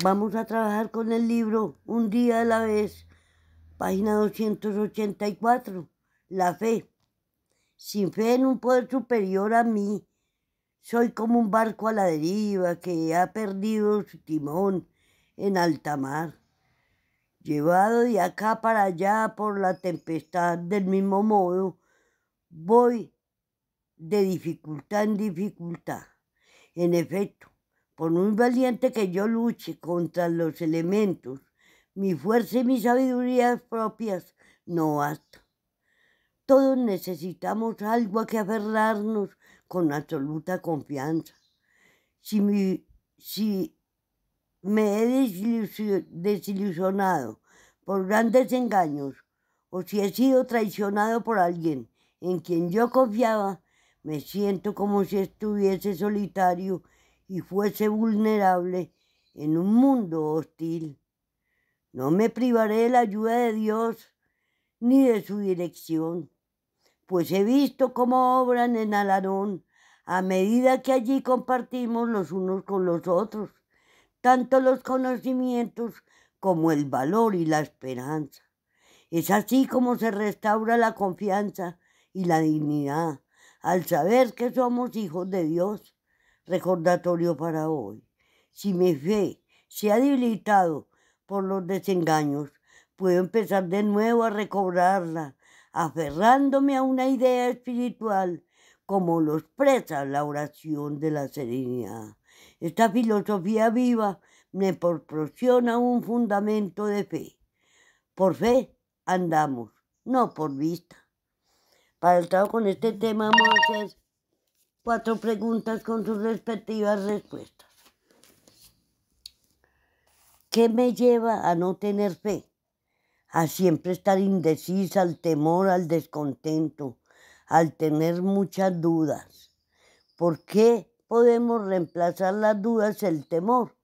Vamos a trabajar con el libro Un día a la vez, página 284, La fe. Sin fe en un poder superior a mí, soy como un barco a la deriva que ha perdido su timón en alta mar, llevado de acá para allá por la tempestad del mismo modo, voy de dificultad en dificultad. En efecto, por muy valiente que yo luche contra los elementos, mi fuerza y mis sabidurías propias no bastan. Todos necesitamos algo a que aferrarnos con absoluta confianza. si me he desilusionado por grandes engaños o si he sido traicionado por alguien en quien yo confiaba, me siento como si estuviese solitario y fuese vulnerable en un mundo hostil. No me privaré de la ayuda de Dios ni de su dirección, pues he visto cómo obran en Alarón a medida que allí compartimos los unos con los otros, tanto los conocimientos como el valor y la esperanza. Es así como se restaura la confianza y la dignidad al saber que somos hijos de Dios recordatorio para hoy. Si mi fe se ha debilitado por los desengaños, puedo empezar de nuevo a recobrarla, aferrándome a una idea espiritual, como lo expresa la oración de la serenidad. Esta filosofía viva me proporciona un fundamento de fe. Por fe andamos, no por vista. Para el con este tema, Moisés cuatro preguntas con sus respectivas respuestas. ¿Qué me lleva a no tener fe? A siempre estar indecisa, al temor, al descontento, al tener muchas dudas. ¿Por qué podemos reemplazar las dudas el temor?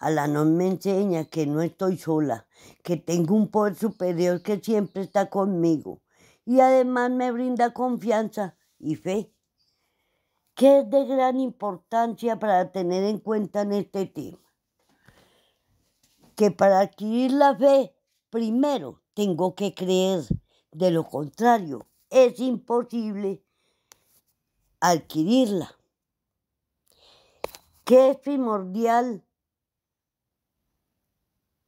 la no me enseña que no estoy sola, que tengo un poder superior que siempre está conmigo y además me brinda confianza y fe que es de gran importancia para tener en cuenta en este tema. Que para adquirir la fe, primero tengo que creer, de lo contrario, es imposible adquirirla. Que es primordial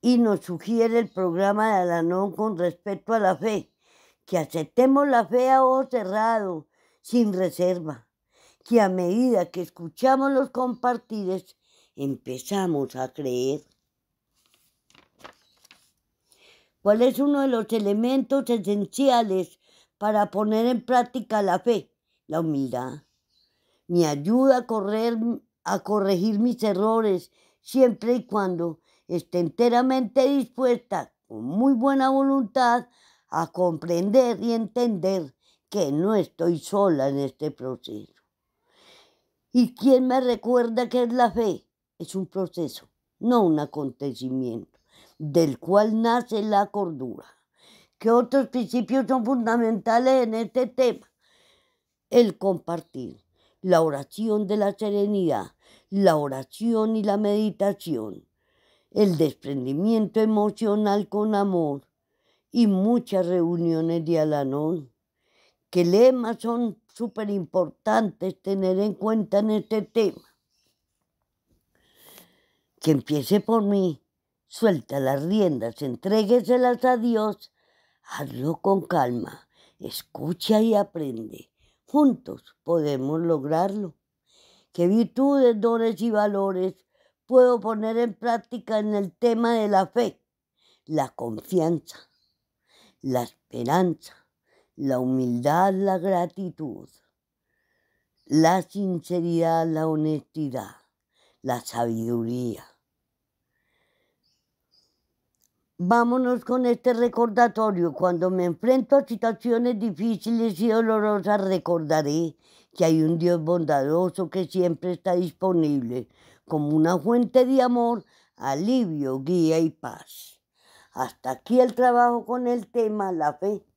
y nos sugiere el programa de Alanón con respecto a la fe, que aceptemos la fe a ojo cerrado, sin reserva, que a medida que escuchamos los compartidos empezamos a creer. ¿Cuál es uno de los elementos esenciales para poner en práctica la fe? La humildad. Me ayuda a, correr, a corregir mis errores siempre y cuando esté enteramente dispuesta, con muy buena voluntad, a comprender y entender que no estoy sola en este proceso. ¿Y quién me recuerda que es la fe? Es un proceso, no un acontecimiento, del cual nace la cordura. ¿Qué otros principios son fundamentales en este tema? El compartir, la oración de la serenidad, la oración y la meditación, el desprendimiento emocional con amor y muchas reuniones de Alanón. ¿Qué lemas son súper importantes tener en cuenta en este tema. Que empiece por mí, suelta las riendas, entrégueselas a Dios, hazlo con calma, escucha y aprende. Juntos podemos lograrlo. ¿Qué virtudes, dones y valores puedo poner en práctica en el tema de la fe? La confianza, la esperanza, la humildad, la gratitud, la sinceridad, la honestidad, la sabiduría. Vámonos con este recordatorio. Cuando me enfrento a situaciones difíciles y dolorosas, recordaré que hay un Dios bondadoso que siempre está disponible como una fuente de amor, alivio, guía y paz. Hasta aquí el trabajo con el tema, la fe.